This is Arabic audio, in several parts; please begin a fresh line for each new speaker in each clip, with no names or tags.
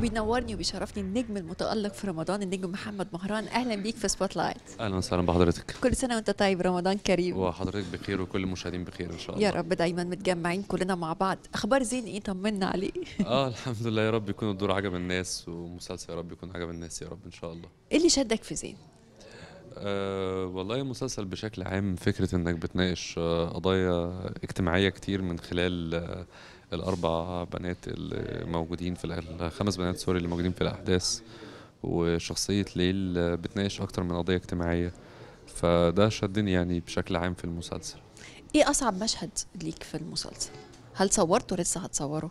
بينورني وبيشرفني النجم المتألق في رمضان النجم محمد مهران اهلا بيك في سبوت لايت
اهلا وسهلا بحضرتك
كل سنه وانت طيب رمضان كريم
وحضرتك بخير وكل المشاهدين بخير ان شاء الله يا رب
دايما متجمعين كلنا مع بعض اخبار زين ايه طمنا عليه
اه الحمد لله يا رب يكون الدور عجب الناس ومسلسل يا رب يكون عجب الناس يا رب ان شاء الله
ايه اللي شدك في زين
آه والله المسلسل بشكل عام فكرة انك بتناقش آه، قضايا اجتماعية كتير من خلال آه، الاربع بنات اللي موجودين في الخمس بنات سوري اللي موجودين في الاحداث وشخصية ليل آه، بتناقش اكتر من قضية اجتماعية فده شدني يعني بشكل عام في المسلسل
ايه اصعب مشهد ليك في المسلسل هل صورته لسه هتصوره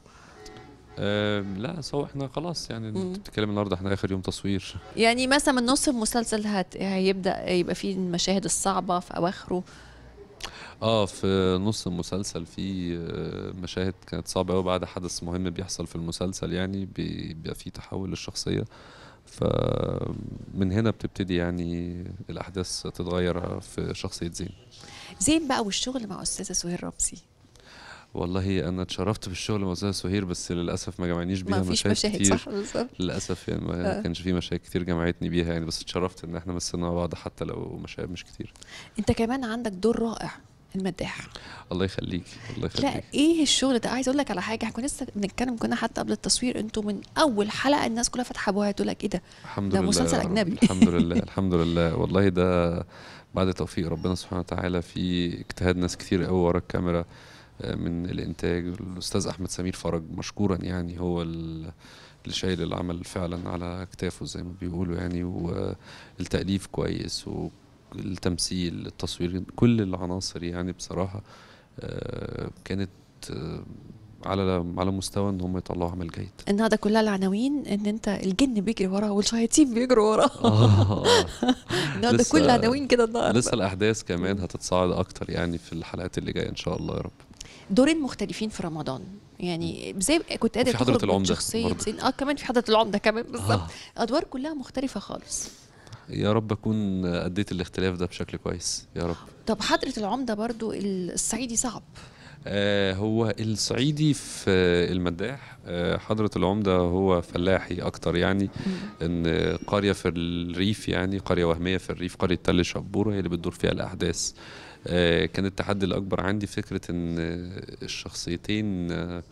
لا سو احنا خلاص يعني بتتكلم النهارده احنا اخر يوم تصوير
يعني مثلا من نص المسلسل هت... هيبدا يبقى فيه المشاهد الصعبه في اواخره
اه في نص المسلسل في آه، مشاهد كانت صعبه قوي بعد حدث مهم بيحصل في المسلسل يعني بيبقى في تحول للشخصيه فمن هنا بتبتدي يعني الاحداث تتغير في شخصيه زين
زين بقى والشغل مع استاذه سهير رمزي
والله انا اتشرفت بالشغل مع استاذه سهير بس للاسف ما جمعنيش بيها ما مشاكل, مشاكل كتير صح بالظبط للاسف يعني ما آه. كانش في مشاكل كتير جمعتني بيها يعني بس اتشرفت ان احنا مثلنا مع بعض حتى لو مشاكل مش كتير
انت كمان عندك دور رائع المداح
الله يخليك الله يخليك لا
ايه الشغل ده عايز اقول لك على حاجه احنا كنا لسه بنتكلم كنا حتى قبل التصوير انتوا من اول حلقه الناس كلها فاتحه ابوها تقول لك ايه ده الحمد ده لله مسلسل اجنبي الحمد لله
الحمد لله والله ده بعد توفيق ربنا سبحانه وتعالى في اجتهاد ناس كتير قوي ورا الكاميرا من الانتاج الاستاذ احمد سمير فرج مشكورا يعني هو اللي شايل العمل فعلا على اكتافه زي ما بيقولوا يعني والتاليف كويس والتمثيل التصوير كل العناصر يعني بصراحه آه، كانت آه، على على مستوى ان هم يطلعوا عمل جيد
النهارده كلها العناوين ان انت الجن بيجري وراه والشياطين بيجروا وراه هذا آه. كل العناوين كده النهارده لسه الاحداث
كمان هتتصاعد اكتر يعني في الحلقات اللي جايه ان شاء الله يا رب
دورين مختلفين في رمضان يعني زي كنت قادر في حضره العمده شخصيه اه كمان في حضره العمده كمان بالظبط آه. ادوار كلها مختلفه خالص
يا رب اكون اديت الاختلاف ده بشكل كويس يا رب
طب حضره العمده برضو الصعيدي صعب
آه هو الصعيدي في المداح آه حضرة العمدة هو فلاحي أكتر يعني إن قرية في الريف يعني قرية وهمية في الريف قرية تل شبورة هي اللي بتدور فيها الأحداث آه، كان التحدي الاكبر عندي فكره ان الشخصيتين آه،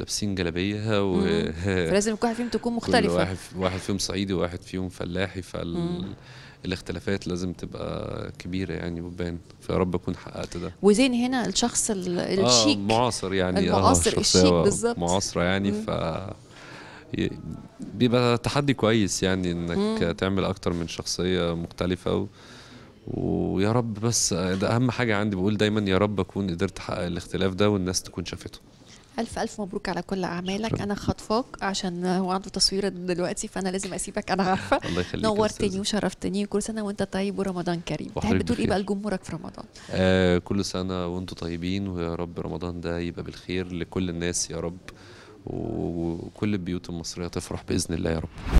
لابسين جلابيه و لازم كل واحد فيهم
تكون مختلفه واحد واحد
فيهم صعيدي وواحد فيهم فلاحي فالاختلافات لازم تبقى كبيره يعني وبان فيا رب اكون حققت ده
وزين هنا الشخص آه، الشيك آه
معاصر يعني المعاصر آه الشيك بالظبط معاصره يعني ف بيبقى تحدي كويس يعني انك مم. تعمل اكتر من شخصيه مختلفه و... ويا رب بس ده اهم حاجه عندي بقول دايما يا رب اكون قدرت احقق الاختلاف ده والناس تكون شافته
ألف ألف مبروك على كل أعمالك شكرا. أنا خاطفاك عشان هو عنده تصوير دلوقتي فأنا لازم أسيبك أنا عارفة الله يخليك نورتني وشرفتني كل سنة وأنت طيب ورمضان كريم تحب تقول إيه بقى لجمهورك في رمضان؟
آه كل سنة وأنتم طيبين ويا رب رمضان ده يبقى بالخير لكل الناس يا رب وكل البيوت المصرية تفرح بإذن الله يا رب